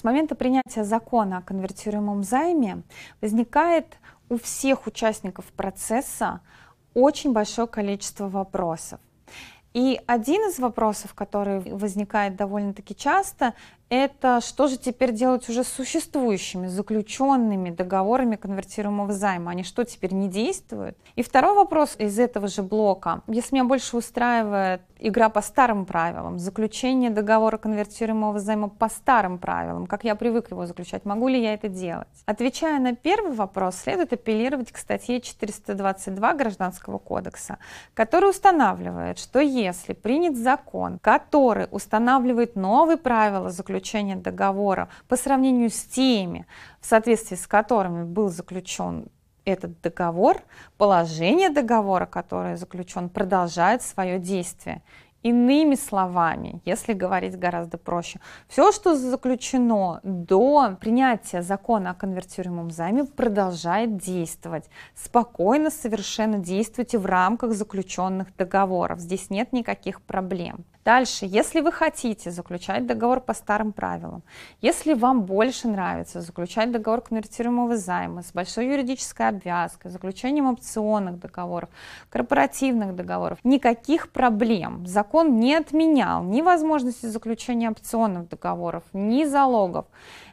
С момента принятия закона о конвертируемом займе возникает у всех участников процесса очень большое количество вопросов. И один из вопросов, который возникает довольно-таки часто, это что же теперь делать уже с существующими заключенными договорами конвертируемого займа? Они что, теперь не действуют? И второй вопрос из этого же блока. Если меня больше устраивает игра по старым правилам, заключение договора конвертируемого займа по старым правилам, как я привык его заключать, могу ли я это делать? Отвечая на первый вопрос, следует апеллировать к статье 422 Гражданского кодекса, который устанавливает, что если принят закон, который устанавливает новые правила заключения заключения договора по сравнению с теми, в соответствии с которыми был заключен этот договор, положение договора, которое заключен, продолжает свое действие. Иными словами, если говорить гораздо проще, все, что заключено до принятия закона о конвертируемом займе, продолжает действовать. Спокойно совершенно действуйте в рамках заключенных договоров. Здесь нет никаких проблем. Дальше, если вы хотите заключать договор по старым правилам, если вам больше нравится заключать договор конвертируемого займа с большой юридической обвязкой, заключением опционных договоров, корпоративных договоров, никаких проблем. Закон не отменял ни возможности заключения опционных договоров, ни залогов.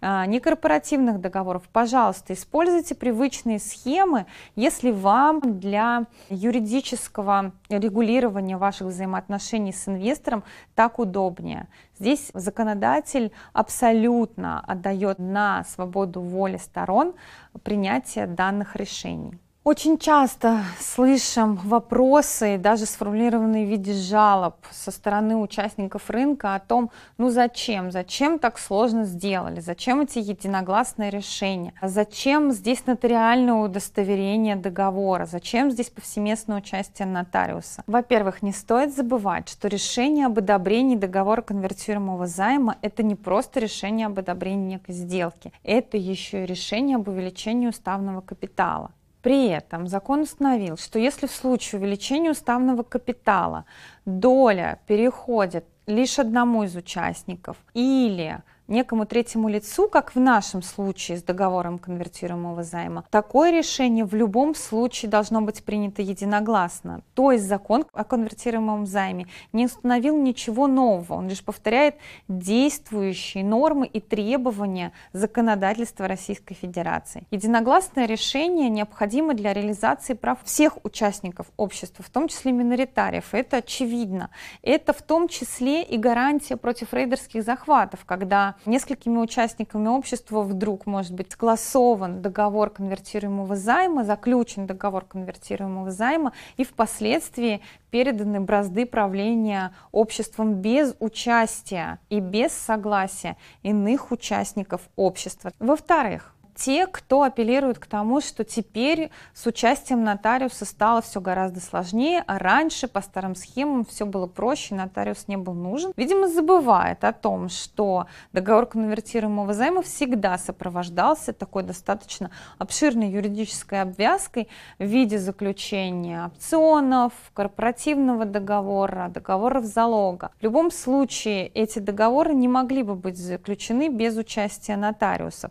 А, некорпоративных договоров, пожалуйста, используйте привычные схемы, если вам для юридического регулирования ваших взаимоотношений с инвестором так удобнее. Здесь законодатель абсолютно отдает на свободу воли сторон принятие данных решений. Очень часто слышим вопросы, даже сформулированные в виде жалоб со стороны участников рынка о том, ну зачем, зачем так сложно сделали, зачем эти единогласные решения, зачем здесь нотариальное удостоверение договора, зачем здесь повсеместное участие нотариуса. Во-первых, не стоит забывать, что решение об одобрении договора конвертируемого займа – это не просто решение об одобрении некой сделки, это еще и решение об увеличении уставного капитала. При этом закон установил, что если в случае увеличения уставного капитала доля переходит лишь одному из участников или некому третьему лицу, как в нашем случае с договором конвертируемого займа, такое решение в любом случае должно быть принято единогласно. То есть закон о конвертируемом займе не установил ничего нового, он лишь повторяет действующие нормы и требования законодательства Российской Федерации. Единогласное решение необходимо для реализации прав всех участников общества, в том числе миноритариев. Это очевидно. Это в том числе и гарантия против рейдерских захватов, когда несколькими участниками общества вдруг может быть согласован договор конвертируемого займа, заключен договор конвертируемого займа и впоследствии переданы бразды правления обществом без участия и без согласия иных участников общества. Во-вторых, те, кто апеллирует к тому, что теперь с участием нотариуса стало все гораздо сложнее, а раньше по старым схемам все было проще, нотариус не был нужен. Видимо, забывает о том, что договор конвертируемого займа всегда сопровождался такой достаточно обширной юридической обвязкой в виде заключения опционов, корпоративного договора, договоров залога. В любом случае эти договоры не могли бы быть заключены без участия нотариусов.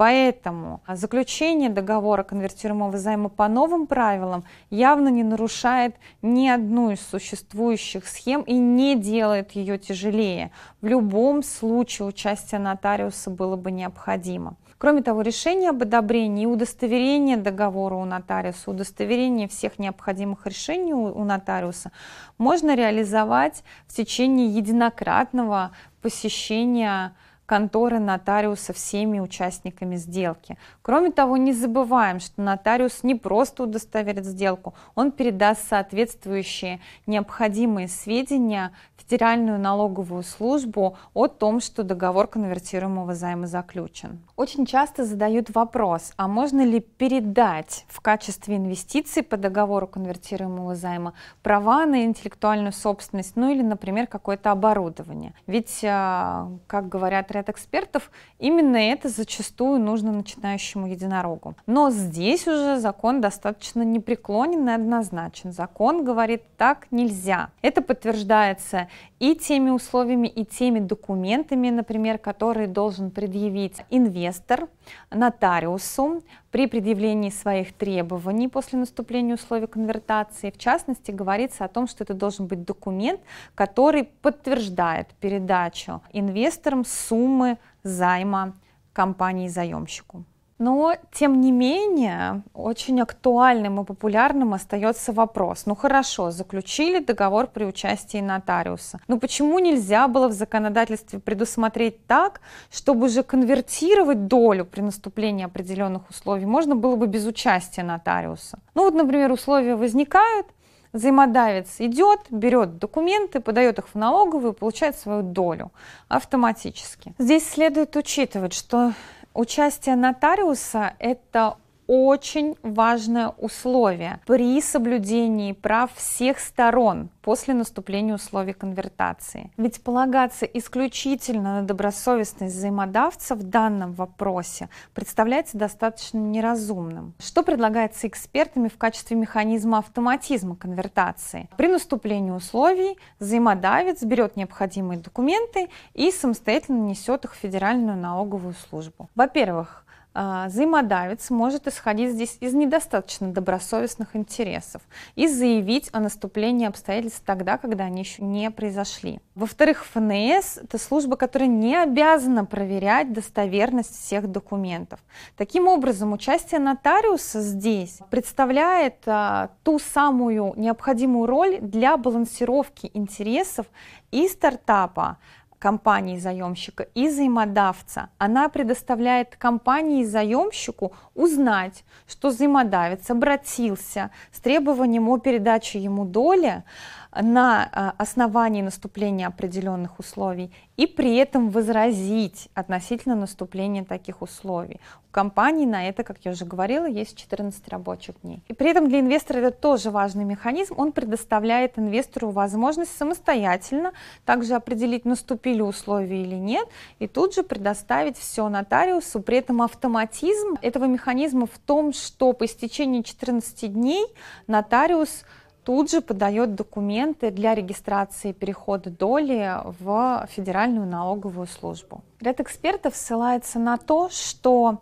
Поэтому а, заключение договора конвертируемого займа по новым правилам явно не нарушает ни одну из существующих схем и не делает ее тяжелее. В любом случае участие нотариуса было бы необходимо. Кроме того, решение об одобрении и удостоверение договора у нотариуса, удостоверение всех необходимых решений у нотариуса можно реализовать в течение единократного посещения конторы нотариуса всеми участниками сделки. Кроме того, не забываем, что нотариус не просто удостоверит сделку, он передаст соответствующие необходимые сведения в Федеральную налоговую службу о том, что договор конвертируемого займа заключен. Очень часто задают вопрос, а можно ли передать в качестве инвестиций по договору конвертируемого займа права на интеллектуальную собственность, ну или, например, какое-то оборудование. Ведь, а, как говорят от экспертов, именно это зачастую нужно начинающему единорогу. Но здесь уже закон достаточно непреклонен и однозначен. Закон говорит, так нельзя. Это подтверждается и теми условиями, и теми документами, например, которые должен предъявить инвестор нотариусу, при предъявлении своих требований после наступления условий конвертации. В частности, говорится о том, что это должен быть документ, который подтверждает передачу инвесторам суммы займа компании-заемщику. Но, тем не менее, очень актуальным и популярным остается вопрос. Ну хорошо, заключили договор при участии нотариуса. Но почему нельзя было в законодательстве предусмотреть так, чтобы же конвертировать долю при наступлении определенных условий можно было бы без участия нотариуса? Ну вот, например, условия возникают, Взаимодавец идет, берет документы, подает их в налоговую, получает свою долю автоматически. Здесь следует учитывать, что Участие нотариуса – это очень важное условие при соблюдении прав всех сторон после наступления условий конвертации. Ведь полагаться исключительно на добросовестность взаимодавца в данном вопросе представляется достаточно неразумным. Что предлагается экспертами в качестве механизма автоматизма конвертации? При наступлении условий взаимодавец берет необходимые документы и самостоятельно несет их в Федеральную налоговую службу. Во-первых, а, взаимодавец может исходить здесь из недостаточно добросовестных интересов и заявить о наступлении обстоятельств тогда, когда они еще не произошли. Во-вторых, ФНС – это служба, которая не обязана проверять достоверность всех документов. Таким образом, участие нотариуса здесь представляет а, ту самую необходимую роль для балансировки интересов и стартапа, компании-заемщика и взаимодавца, она предоставляет компании-заемщику узнать, что взаимодавец обратился с требованием о передаче ему доли, на а, основании наступления определенных условий и при этом возразить относительно наступления таких условий. У компании на это, как я уже говорила, есть 14 рабочих дней. И при этом для инвестора это тоже важный механизм. Он предоставляет инвестору возможность самостоятельно также определить, наступили условия или нет, и тут же предоставить все нотариусу. При этом автоматизм этого механизма в том, что по истечении 14 дней нотариус – тут же подает документы для регистрации перехода доли в Федеральную налоговую службу. Ряд экспертов ссылается на то, что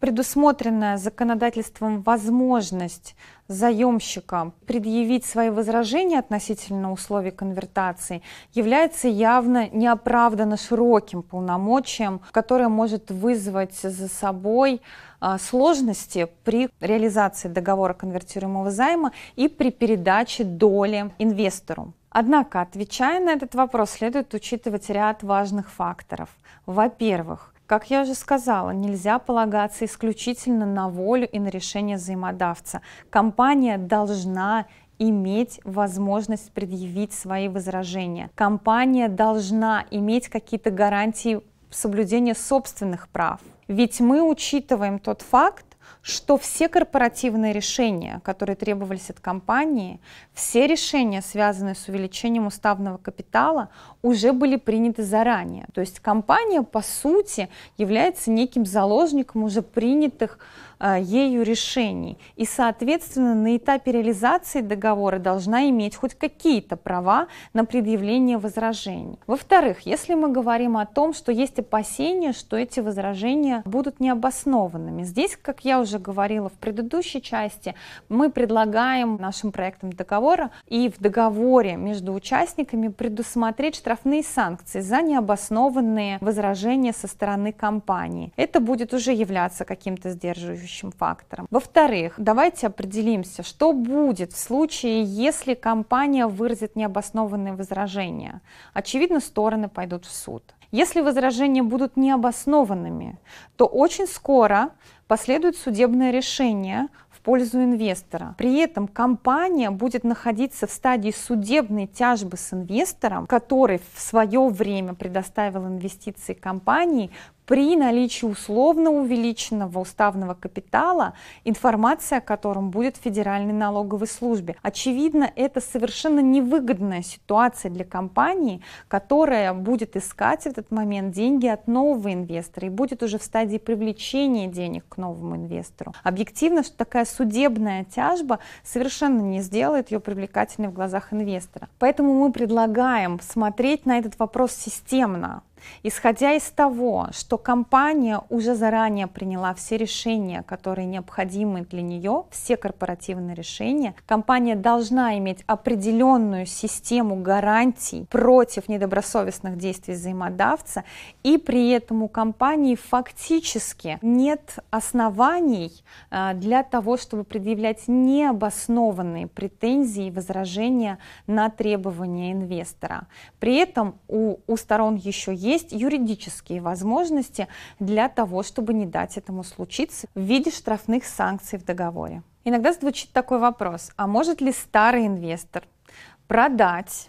предусмотренная законодательством возможность заемщикам предъявить свои возражения относительно условий конвертации является явно неоправданно широким полномочием, которое может вызвать за собой а, сложности при реализации договора конвертируемого займа и при передаче доли инвестору. Однако, отвечая на этот вопрос, следует учитывать ряд важных факторов. Во-первых, как я уже сказала, нельзя полагаться исключительно на волю и на решение взаимодавца. Компания должна иметь возможность предъявить свои возражения. Компания должна иметь какие-то гарантии соблюдения собственных прав. Ведь мы учитываем тот факт, что все корпоративные решения, которые требовались от компании, все решения, связанные с увеличением уставного капитала, уже были приняты заранее. То есть компания, по сути, является неким заложником уже принятых а, ею решений. И, соответственно, на этапе реализации договора должна иметь хоть какие-то права на предъявление возражений. Во-вторых, если мы говорим о том, что есть опасения, что эти возражения будут необоснованными, здесь, как я уже говорила в предыдущей части, мы предлагаем нашим проектам договора и в договоре между участниками предусмотреть штрафные санкции за необоснованные возражения со стороны компании. Это будет уже являться каким-то сдерживающим сдерживающим фактором. Во-вторых, давайте определимся, что будет в случае, если компания выразит необоснованные возражения. Очевидно, стороны пойдут в суд. Если возражения будут необоснованными, то очень скоро последует судебное решение в пользу инвестора. При этом компания будет находиться в стадии судебной тяжбы с инвестором, который в свое время предоставил инвестиции компании при наличии условно увеличенного уставного капитала, информация о котором будет в Федеральной налоговой службе. Очевидно, это совершенно невыгодная ситуация для компании, которая будет искать в этот момент деньги от нового инвестора и будет уже в стадии привлечения денег к новому инвестору. Объективно, что такая судебная тяжба совершенно не сделает ее привлекательной в глазах инвестора. Поэтому мы предлагаем смотреть на этот вопрос системно. Исходя из того, что компания уже заранее приняла все решения, которые необходимы для нее, все корпоративные решения, компания должна иметь определенную систему гарантий против недобросовестных действий взаимодавца, и при этом у компании фактически нет оснований э, для того, чтобы предъявлять необоснованные претензии и возражения на требования инвестора. При этом у, у сторон еще есть есть юридические возможности для того, чтобы не дать этому случиться в виде штрафных санкций в договоре. Иногда звучит такой вопрос, а может ли старый инвестор продать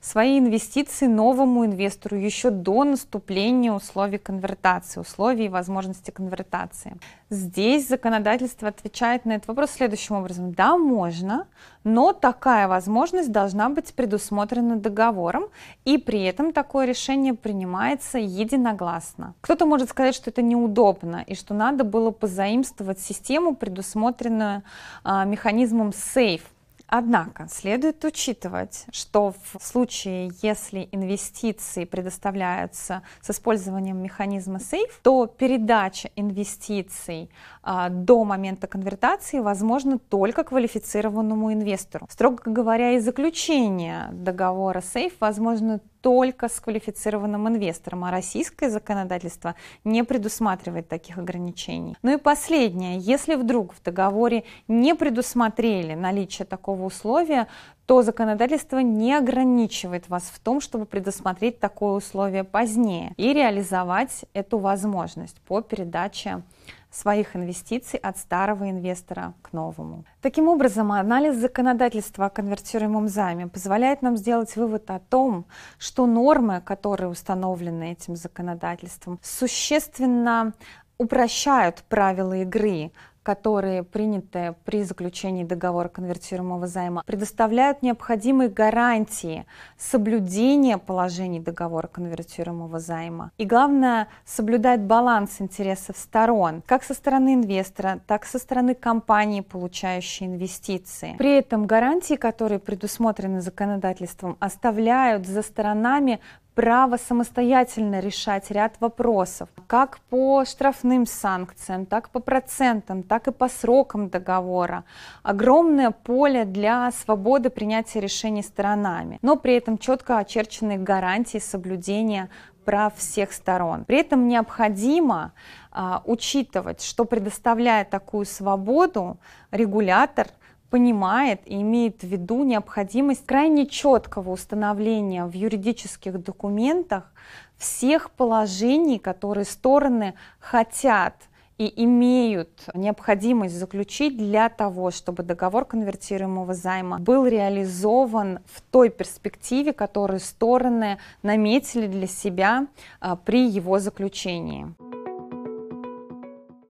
свои инвестиции новому инвестору еще до наступления условий конвертации, условий и возможности конвертации. Здесь законодательство отвечает на этот вопрос следующим образом. Да, можно, но такая возможность должна быть предусмотрена договором, и при этом такое решение принимается единогласно. Кто-то может сказать, что это неудобно, и что надо было позаимствовать систему, предусмотренную а, механизмом SAFE, Однако следует учитывать, что в случае, если инвестиции предоставляются с использованием механизма сейф, то передача инвестиций а, до момента конвертации возможна только квалифицированному инвестору. Строго говоря, и заключение договора сейф возможно только с квалифицированным инвестором, а российское законодательство не предусматривает таких ограничений. Ну и последнее, если вдруг в договоре не предусмотрели наличие такого условия, то законодательство не ограничивает вас в том, чтобы предусмотреть такое условие позднее и реализовать эту возможность по передаче своих инвестиций от старого инвестора к новому. Таким образом, анализ законодательства о конвертируемом займе позволяет нам сделать вывод о том, что нормы, которые установлены этим законодательством, существенно упрощают правила игры которые приняты при заключении договора конвертируемого займа, предоставляют необходимые гарантии соблюдения положений договора конвертируемого займа. И главное, соблюдает баланс интересов сторон, как со стороны инвестора, так и со стороны компании, получающей инвестиции. При этом гарантии, которые предусмотрены законодательством, оставляют за сторонами право самостоятельно решать ряд вопросов, как по штрафным санкциям, так по процентам, так и по срокам договора. Огромное поле для свободы принятия решений сторонами, но при этом четко очерченные гарантии соблюдения прав всех сторон. При этом необходимо а, учитывать, что предоставляя такую свободу, регулятор – понимает и имеет в виду необходимость крайне четкого установления в юридических документах всех положений, которые стороны хотят и имеют необходимость заключить для того, чтобы договор конвертируемого займа был реализован в той перспективе, которую стороны наметили для себя а, при его заключении.